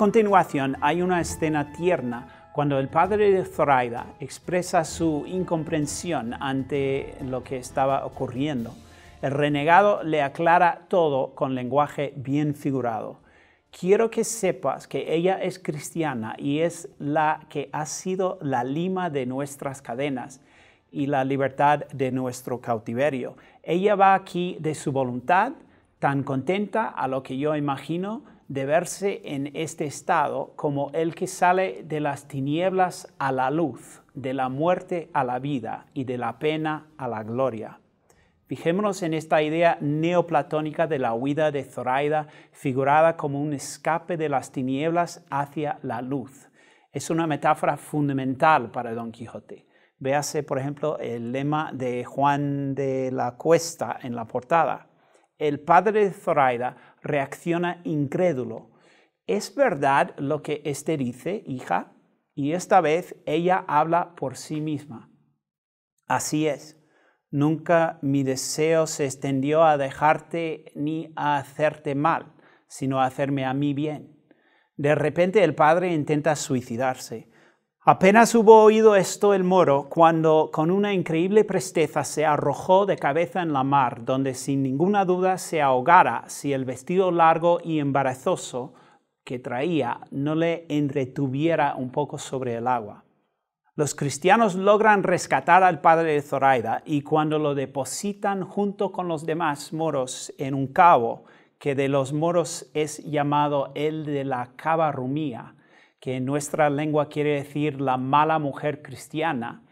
continuación hay una escena tierna cuando el padre de Zoraida expresa su incomprensión ante lo que estaba ocurriendo. El renegado le aclara todo con lenguaje bien figurado. Quiero que sepas que ella es cristiana y es la que ha sido la lima de nuestras cadenas y la libertad de nuestro cautiverio. Ella va aquí de su voluntad, tan contenta a lo que yo imagino, de verse en este estado como el que sale de las tinieblas a la luz, de la muerte a la vida y de la pena a la gloria. Fijémonos en esta idea neoplatónica de la huida de Zoraida, figurada como un escape de las tinieblas hacia la luz. Es una metáfora fundamental para Don Quijote. Véase, por ejemplo, el lema de Juan de la Cuesta en la portada. El padre de Zoraida reacciona incrédulo. ¿Es verdad lo que éste dice, hija? Y esta vez ella habla por sí misma. Así es. Nunca mi deseo se extendió a dejarte ni a hacerte mal, sino a hacerme a mí bien. De repente el padre intenta suicidarse. Apenas hubo oído esto el moro cuando con una increíble presteza se arrojó de cabeza en la mar, donde sin ninguna duda se ahogara si el vestido largo y embarazoso que traía no le entretuviera un poco sobre el agua. Los cristianos logran rescatar al padre de Zoraida y cuando lo depositan junto con los demás moros en un cabo, que de los moros es llamado el de la cava rumía, que en nuestra lengua quiere decir la mala mujer cristiana,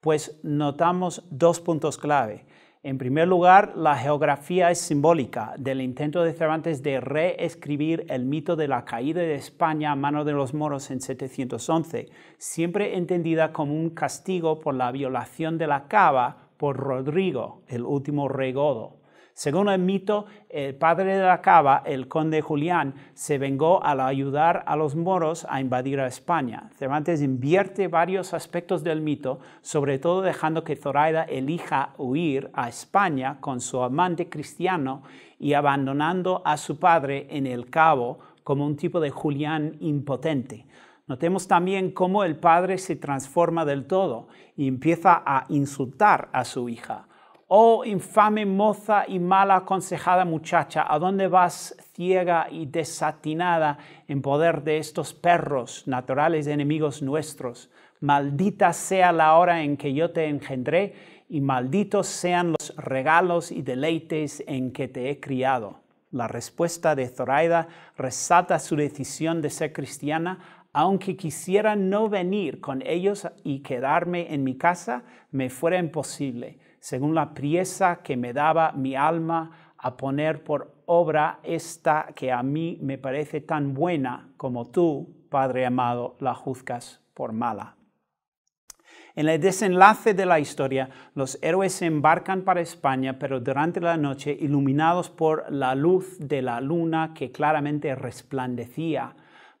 pues notamos dos puntos clave. En primer lugar, la geografía es simbólica del intento de Cervantes de reescribir el mito de la caída de España a mano de los moros en 711, siempre entendida como un castigo por la violación de la cava por Rodrigo, el último rey godo. Según el mito, el padre de la cava, el conde Julián, se vengó al ayudar a los moros a invadir a España. Cervantes invierte varios aspectos del mito, sobre todo dejando que Zoraida elija huir a España con su amante cristiano y abandonando a su padre en el cabo como un tipo de Julián impotente. Notemos también cómo el padre se transforma del todo y empieza a insultar a su hija. Oh infame moza y mala aconsejada muchacha, ¿a dónde vas ciega y desatinada en poder de estos perros, naturales enemigos nuestros? Maldita sea la hora en que yo te engendré y malditos sean los regalos y deleites en que te he criado. La respuesta de Zoraida resalta su decisión de ser cristiana. Aunque quisiera no venir con ellos y quedarme en mi casa, me fuera imposible según la priesa que me daba mi alma a poner por obra esta que a mí me parece tan buena como tú, Padre amado, la juzgas por mala. En el desenlace de la historia, los héroes se embarcan para España, pero durante la noche, iluminados por la luz de la luna que claramente resplandecía,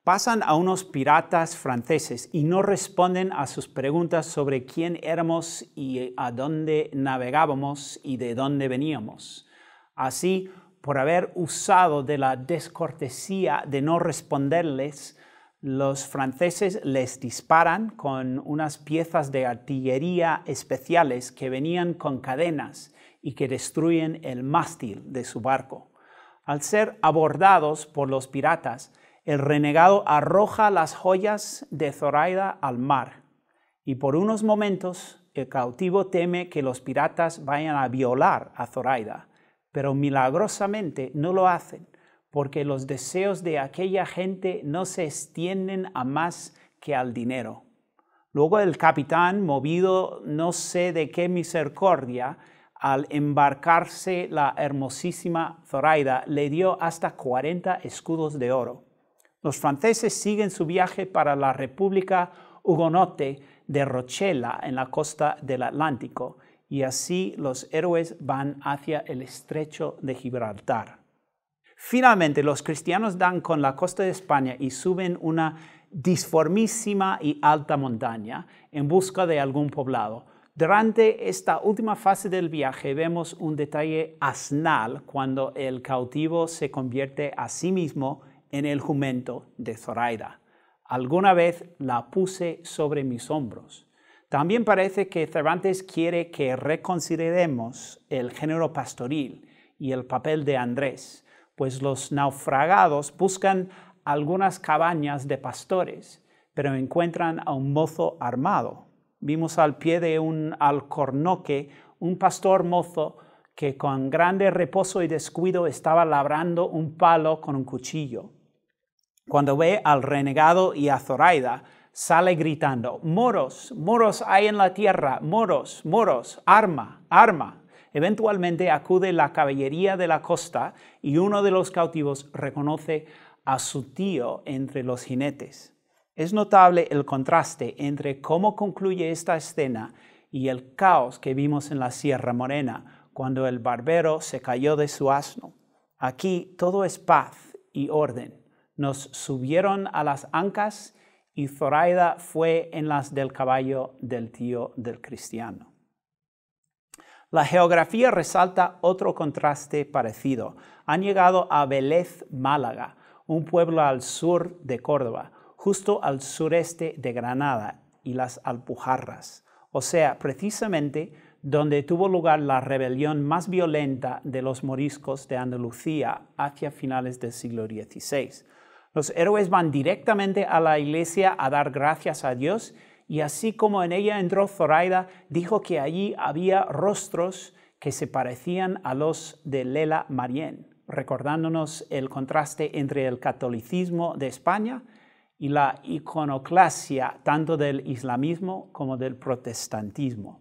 pasan a unos piratas franceses y no responden a sus preguntas sobre quién éramos y eh, a dónde navegábamos y de dónde veníamos. Así, por haber usado de la descortesía de no responderles, los franceses les disparan con unas piezas de artillería especiales que venían con cadenas y que destruyen el mástil de su barco. Al ser abordados por los piratas, el renegado arroja las joyas de Zoraida al mar, y por unos momentos el cautivo teme que los piratas vayan a violar a Zoraida, pero milagrosamente no lo hacen, porque los deseos de aquella gente no se extienden a más que al dinero. Luego el capitán, movido no sé de qué misericordia, al embarcarse la hermosísima Zoraida, le dio hasta 40 escudos de oro. Los franceses siguen su viaje para la República Hugonote de Rochela en la costa del Atlántico y así los héroes van hacia el estrecho de Gibraltar. Finalmente, los cristianos dan con la costa de España y suben una disformísima y alta montaña en busca de algún poblado. Durante esta última fase del viaje vemos un detalle asnal cuando el cautivo se convierte a sí mismo en el jumento de Zoraida. Alguna vez la puse sobre mis hombros. También parece que Cervantes quiere que reconsideremos el género pastoril y el papel de Andrés, pues los naufragados buscan algunas cabañas de pastores, pero encuentran a un mozo armado. Vimos al pie de un alcornoque un pastor mozo que con grande reposo y descuido estaba labrando un palo con un cuchillo. Cuando ve al renegado y a Zoraida, sale gritando, moros, moros hay en la tierra, moros, moros, arma, arma. Eventualmente acude la caballería de la costa y uno de los cautivos reconoce a su tío entre los jinetes. Es notable el contraste entre cómo concluye esta escena y el caos que vimos en la Sierra Morena cuando el barbero se cayó de su asno. Aquí todo es paz y orden nos subieron a las ancas y Zoraida fue en las del caballo del tío del cristiano. La geografía resalta otro contraste parecido. Han llegado a Vélez, Málaga, un pueblo al sur de Córdoba, justo al sureste de Granada y las Alpujarras, o sea, precisamente donde tuvo lugar la rebelión más violenta de los moriscos de Andalucía hacia finales del siglo XVI los héroes van directamente a la iglesia a dar gracias a Dios y así como en ella entró Zoraida, dijo que allí había rostros que se parecían a los de Lela Marién, recordándonos el contraste entre el catolicismo de España y la iconoclasia tanto del islamismo como del protestantismo.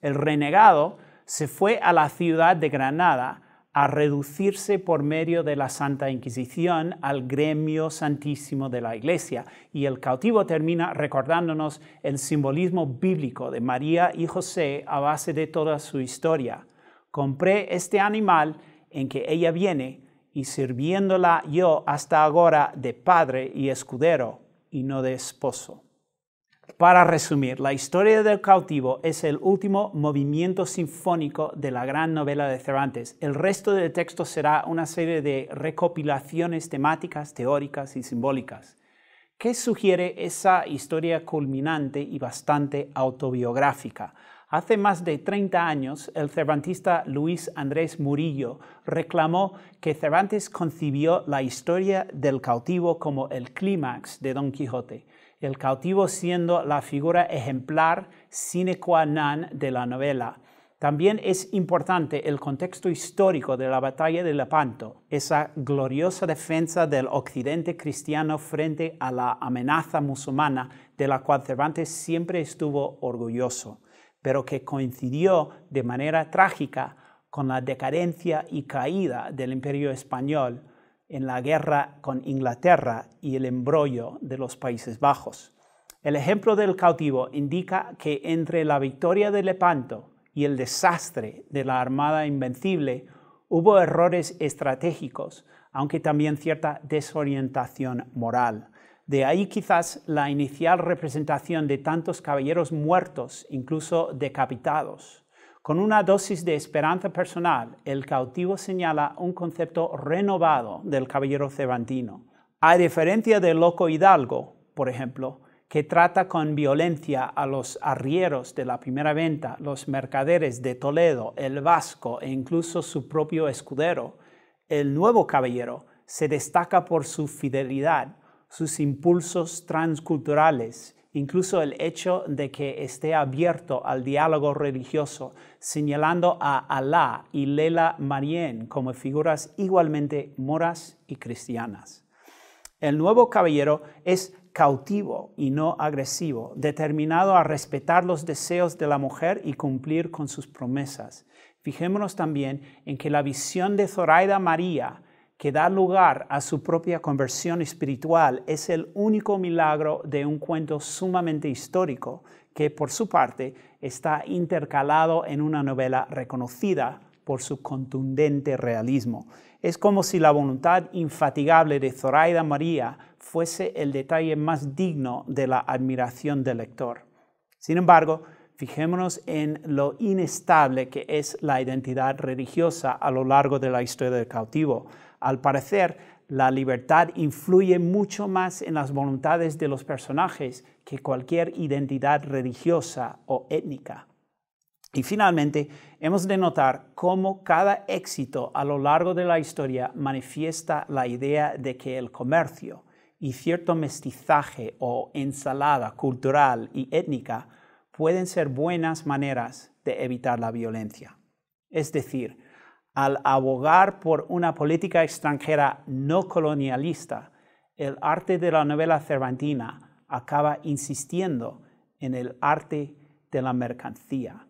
El renegado se fue a la ciudad de Granada, a reducirse por medio de la Santa Inquisición al gremio santísimo de la Iglesia. Y el cautivo termina recordándonos el simbolismo bíblico de María y José a base de toda su historia. Compré este animal en que ella viene y sirviéndola yo hasta ahora de padre y escudero y no de esposo. Para resumir, la historia del cautivo es el último movimiento sinfónico de la gran novela de Cervantes. El resto del texto será una serie de recopilaciones temáticas, teóricas y simbólicas. ¿Qué sugiere esa historia culminante y bastante autobiográfica? Hace más de 30 años, el cervantista Luis Andrés Murillo reclamó que Cervantes concibió la historia del cautivo como el clímax de Don Quijote el cautivo siendo la figura ejemplar sine qua non de la novela. También es importante el contexto histórico de la batalla de Lepanto, esa gloriosa defensa del occidente cristiano frente a la amenaza musulmana de la cual Cervantes siempre estuvo orgulloso, pero que coincidió de manera trágica con la decadencia y caída del imperio español en la guerra con Inglaterra y el embrollo de los Países Bajos. El ejemplo del cautivo indica que entre la victoria de Lepanto y el desastre de la Armada Invencible hubo errores estratégicos, aunque también cierta desorientación moral. De ahí quizás la inicial representación de tantos caballeros muertos, incluso decapitados. Con una dosis de esperanza personal, el cautivo señala un concepto renovado del caballero cebantino. A diferencia del loco hidalgo, por ejemplo, que trata con violencia a los arrieros de la primera venta, los mercaderes de Toledo, el vasco e incluso su propio escudero, el nuevo caballero se destaca por su fidelidad, sus impulsos transculturales incluso el hecho de que esté abierto al diálogo religioso, señalando a Alá y Lela Marien como figuras igualmente moras y cristianas. El nuevo caballero es cautivo y no agresivo, determinado a respetar los deseos de la mujer y cumplir con sus promesas. Fijémonos también en que la visión de Zoraida María que da lugar a su propia conversión espiritual es el único milagro de un cuento sumamente histórico que por su parte está intercalado en una novela reconocida por su contundente realismo. Es como si la voluntad infatigable de Zoraida María fuese el detalle más digno de la admiración del lector. Sin embargo, Fijémonos en lo inestable que es la identidad religiosa a lo largo de la historia del cautivo. Al parecer, la libertad influye mucho más en las voluntades de los personajes que cualquier identidad religiosa o étnica. Y finalmente, hemos de notar cómo cada éxito a lo largo de la historia manifiesta la idea de que el comercio y cierto mestizaje o ensalada cultural y étnica pueden ser buenas maneras de evitar la violencia. Es decir, al abogar por una política extranjera no colonialista, el arte de la novela cervantina acaba insistiendo en el arte de la mercancía